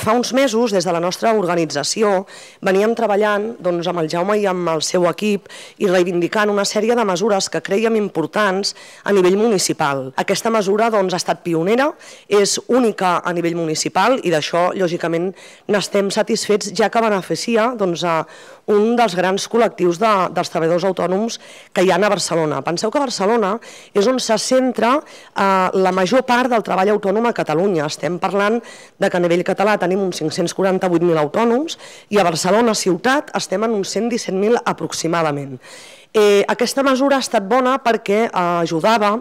Fa uns mesos, des de la nostra organització, veníem treballant doncs, amb el Jaume i amb el seu equip i reivindicant una sèrie de mesures que creiem importants a nivell municipal. Aquesta mesura doncs, ha estat pionera, és única a nivell municipal i d'això, lògicament, n'estem satisfets, ja que beneficia doncs, a un dels grans col·lectius de, dels treballadors autònoms que hi ha a Barcelona. Penseu que Barcelona és on se centra eh, la major part del treball autònom a Catalunya. Estem parlant de que a nivell català tenim tenim uns 548.000 autònoms i a Barcelona ciutat estem en uns 117.000 aproximadament. Eh, aquesta mesura ha estat bona perquè eh, ajudava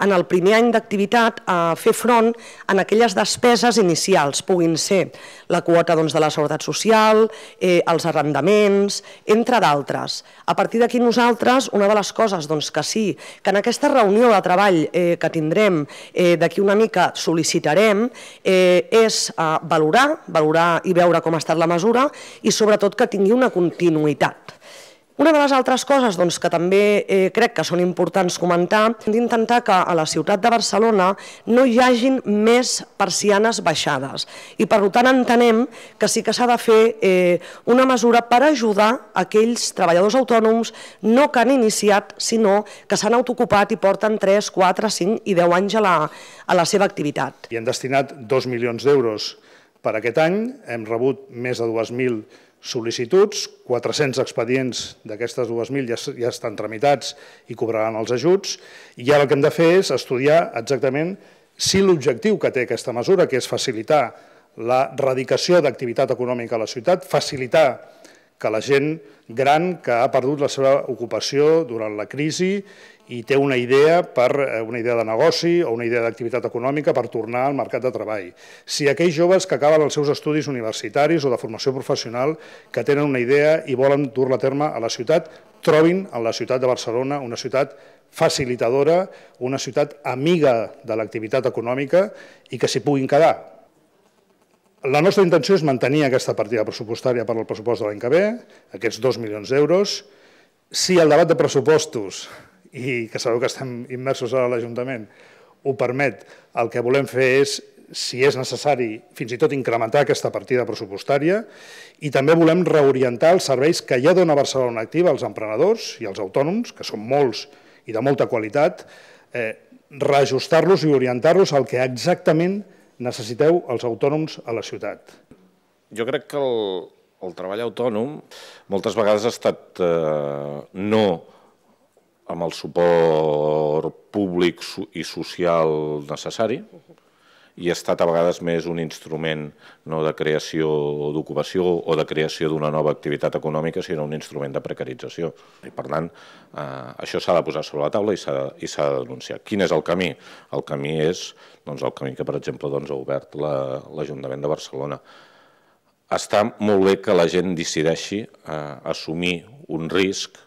en el primer any d'activitat a fer front en aquelles despeses inicials, puguin ser la quota doncs, de la Seguretat Social, eh, els arrendaments, entre d'altres. A partir d'aquí nosaltres, una de les coses doncs, que sí, que en aquesta reunió de treball eh, que tindrem eh, d'aquí una mica sol·licitarem eh, és eh, valorar, valorar i veure com ha estat la mesura i sobretot que tingui una continuïtat. Una de les altres coses doncs, que també eh, crec que són importants comentar és intentar que a la ciutat de Barcelona no hi hagin més persianes baixades i per tant entenem que sí que s'ha de fer eh, una mesura per ajudar aquells treballadors autònoms no que han iniciat sinó que s'han autocupat i porten 3, 4, 5 i 10 anys a la, a la seva activitat. I hem destinat 2 milions d'euros per aquest any, hem rebut més de 2.000 sol·licituds, 400 expedients d'aquestes 2.000 ja, ja estan tramitats i cobraran els ajuts, i ara el que hem de fer és estudiar exactament si l'objectiu que té aquesta mesura, que és facilitar la radicació d'activitat econòmica a la ciutat, facilitar que la gent gran que ha perdut la seva ocupació durant la crisi i té una idea per eh, una idea de negoci o una idea d'activitat econòmica per tornar al mercat de treball. Si aquells joves que acaben els seus estudis universitaris o de formació professional que tenen una idea i volen dur-la a terme a la ciutat, trobin en la ciutat de Barcelona una ciutat facilitadora, una ciutat amiga de l'activitat econòmica i que s'hi puguin quedar, la nostra intenció és mantenir aquesta partida pressupostària per al pressupost de l'any que ve, aquests 2 milions d'euros. Si el debat de pressupostos, i que sabeu que estem immersos ara a l'Ajuntament, ho permet, el que volem fer és, si és necessari, fins i tot incrementar aquesta partida pressupostària i també volem reorientar els serveis que ja dona Barcelona Activa als emprenedors i als autònoms, que són molts i de molta qualitat, eh, reajustar-los i orientar-los al que exactament necessitem necessiteu els autònoms a la ciutat. Jo crec que el, el treball autònom moltes vegades ha estat eh, no amb el suport públic i social necessari, i ha estat a vegades més un instrument no de creació d'ocupació o de creació d'una nova activitat econòmica, sinó un instrument de precarització. I per tant, eh, això s'ha de posar sobre la taula i s'ha de, de denunciar. Quin és el camí? El camí és doncs, el camí que, per exemple, doncs, ha obert l'Ajuntament la, de Barcelona. Està molt bé que la gent decideixi eh, assumir un risc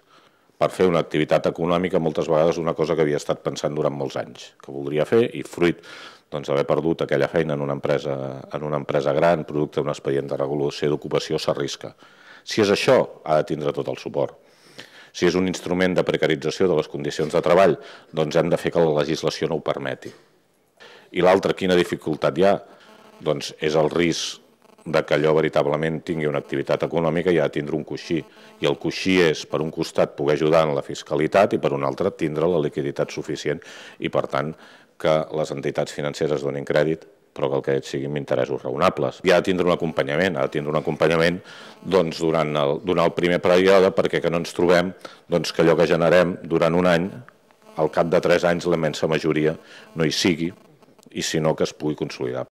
per fer una activitat econòmica moltes vegades una cosa que havia estat pensant durant molts anys, que voldria fer i fruit doncs, haver perdut aquella feina en una empresa, en una empresa gran, producte d'un expedient de regulació d'ocupació, s'arrisca. Si és això, ha de tindre tot el suport. Si és un instrument de precarització de les condicions de treball, doncs hem de fer que la legislació no ho permeti. I l'altra, quina dificultat hi ha? Doncs és el risc de que allò veritablement tingui una activitat econòmica i ja tindre un coixí. I el coixí és, per un costat, poder ajudar en la fiscalitat i, per un altre, tindre la liquiditat suficient i, per tant, que les entitats financeres donin crèdit però que el crèdit siguin interessos raonables. I ha de tindre un acompanyament, ha de tindre un acompanyament doncs, durant, el, durant el primer període perquè que no ens trobem doncs, que allò que generem durant un any, al cap de tres anys la immensa majoria no hi sigui i sinó que es pugui consolidar.